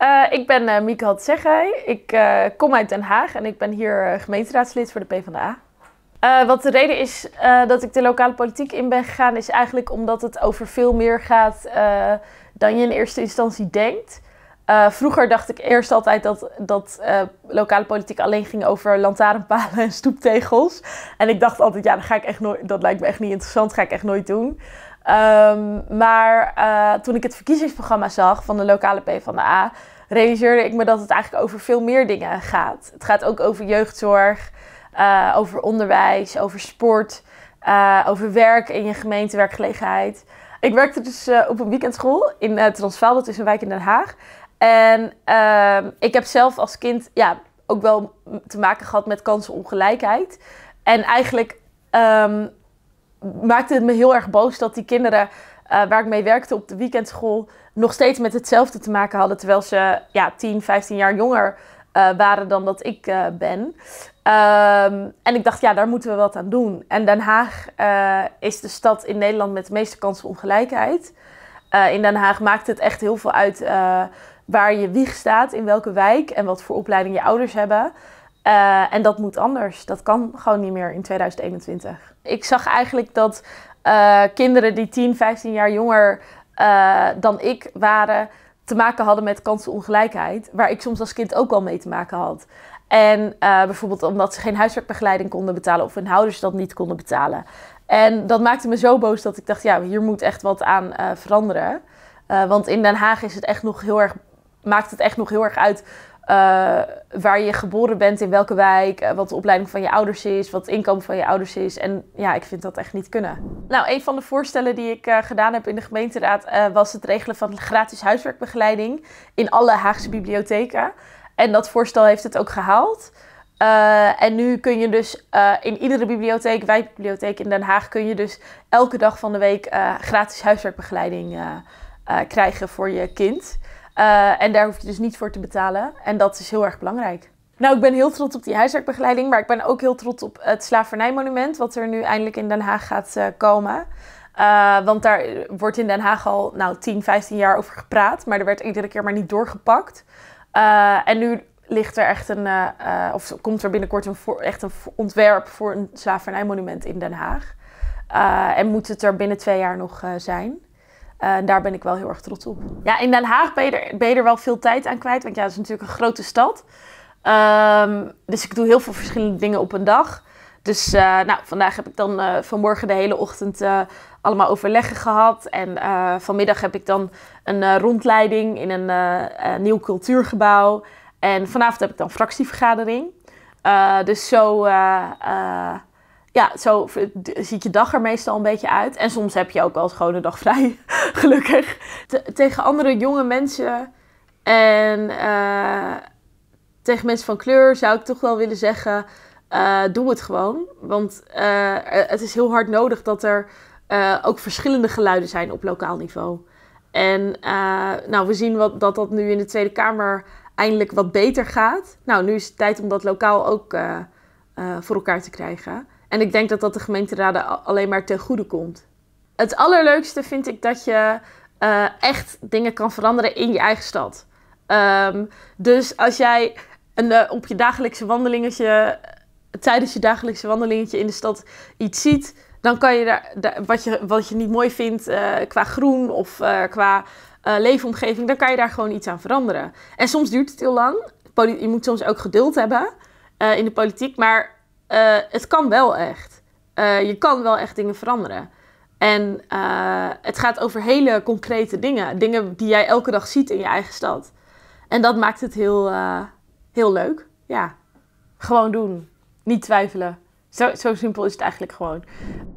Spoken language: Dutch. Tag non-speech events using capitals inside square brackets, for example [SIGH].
Eh, ik ben uh, Mieke Had Ik eh, kom uit Den Haag en ik ben hier gemeenteraadslid voor de PvdA. wat de reden is dat ik de lokale politiek in ben gegaan, is eigenlijk omdat het over veel meer gaat dan je in eerste instantie denkt. vroeger dacht ik eerst altijd dat, dat lokale politiek alleen ging over lantaarnpalen en stoeptegels. En ik dacht altijd, ja, dat, ga ik echt nooit, dat lijkt me echt niet interessant, dat ga ik echt nooit doen. Ehm, maar eh, toen ik het verkiezingsprogramma zag van de lokale PvdA, realiseerde ik me dat het eigenlijk over veel meer dingen gaat. Het gaat ook over jeugdzorg, eh, over onderwijs, over sport, eh, over werk in je gemeente, werkgelegenheid. Ik werkte dus op een weekendschool in Transvaal, dat is een wijk in Den Haag. En ehm, ik heb zelf als kind ja, ook wel te maken gehad met kansenongelijkheid. En eigenlijk ehm, maakte het me heel erg boos dat die kinderen eh, waar ik mee werkte op de weekendschool nog steeds met hetzelfde te maken hadden. Terwijl ze ja, 10, 15 jaar jonger eh, waren dan dat ik eh, ben. Ehm, en ik dacht, ja, daar moeten we wat aan doen. En Den Haag is de stad in Nederland met de meeste kansen op ongelijkheid. in Den Haag maakt het echt heel veel uit waar je wieg staat, in welke wijk en wat voor opleiding je ouders hebben. Eh, en dat moet anders. Dat kan gewoon niet meer in 2021. Ik zag eigenlijk dat eh, kinderen die 10, 15 jaar jonger eh, dan ik waren, te maken hadden met kansenongelijkheid, waar ik soms als kind ook al mee te maken had. En bijvoorbeeld omdat ze geen huiswerkbegeleiding konden betalen of hun ouders dat niet konden betalen. En dat maakte me zo boos dat ik dacht, ja, hier moet echt wat aan veranderen. want in Den Haag is het echt nog heel erg, maakt het echt nog heel erg uit eh, waar je geboren bent, in welke wijk, eh, wat de opleiding van je ouders is, wat het inkomen van je ouders is. En ja, ik vind dat echt niet kunnen. Nou, een van de voorstellen die ik eh, gedaan heb in de gemeenteraad was het regelen van gratis huiswerkbegeleiding in alle Haagse bibliotheken. En dat voorstel heeft het ook gehaald. en nu kun je dus in iedere bibliotheek, wijkbibliotheek in Den Haag, kun je dus elke dag van de week gratis huiswerkbegeleiding krijgen voor je kind. Eh, en daar hoef je dus niet voor te betalen. En dat is heel erg belangrijk. Nou, ik ben heel trots op die huiswerkbegeleiding, maar ik ben ook heel trots op het slavernijmonument, wat er nu eindelijk in Den Haag gaat eh, komen. Eh, want daar wordt in Den Haag al nou, 10, 15 jaar over gepraat, maar er werd iedere keer maar niet doorgepakt. en nu ligt er echt een, of komt er binnenkort een echt een ontwerp voor een slavernijmonument in Den Haag. en moet het er binnen twee jaar nog zijn. Eh, daar ben ik wel heel erg trots op. Ja, in Den Haag ben je, er, ben er wel veel tijd aan kwijt. Want ja, het is natuurlijk een grote stad. Ehm, dus ik doe heel veel verschillende dingen op een dag. Dus eh, nou, vandaag heb ik dan eh, vanmorgen de hele ochtend allemaal overleggen gehad. En vanmiddag heb ik dan een rondleiding in een nieuw cultuurgebouw. En vanavond heb ik dan fractievergadering. dus zo ja, zo ziet je dag er meestal een beetje uit. En soms heb je ook wel eens gewoon een dag vrij. [LAUGHS] gelukkig. tegen andere jonge mensen en eh, tegen mensen van kleur zou ik toch wel willen zeggen: eh, doe het gewoon. Want eh, het is heel hard nodig dat er ook verschillende geluiden zijn op lokaal niveau. En nou, we zien wat, dat dat nu in de Tweede Kamer eindelijk wat beter gaat. Nou, nu is het tijd om dat lokaal ook voor elkaar te krijgen. En ik denk dat dat de gemeenteraden alleen maar ten goede komt het allerleukste vind ik dat je eh, echt dingen kan veranderen in je eigen stad. Ehm, dus als jij een, eh, op je dagelijkse wandelingetje, tijdens je dagelijkse wandelingetje in de stad iets ziet, dan kan je daar, wat, je, wat je niet mooi vindt eh, qua groen of qua leefomgeving, dan kan je daar gewoon iets aan veranderen. En soms duurt het heel lang. Je moet soms ook geduld hebben in de politiek, maar het kan wel echt. je kan wel echt dingen veranderen. En eh, het gaat over hele concrete dingen. Dingen die jij elke dag ziet in je eigen stad. En dat maakt het heel, eh, heel leuk. Ja, gewoon doen. Niet twijfelen. Zo, zo simpel is het eigenlijk gewoon.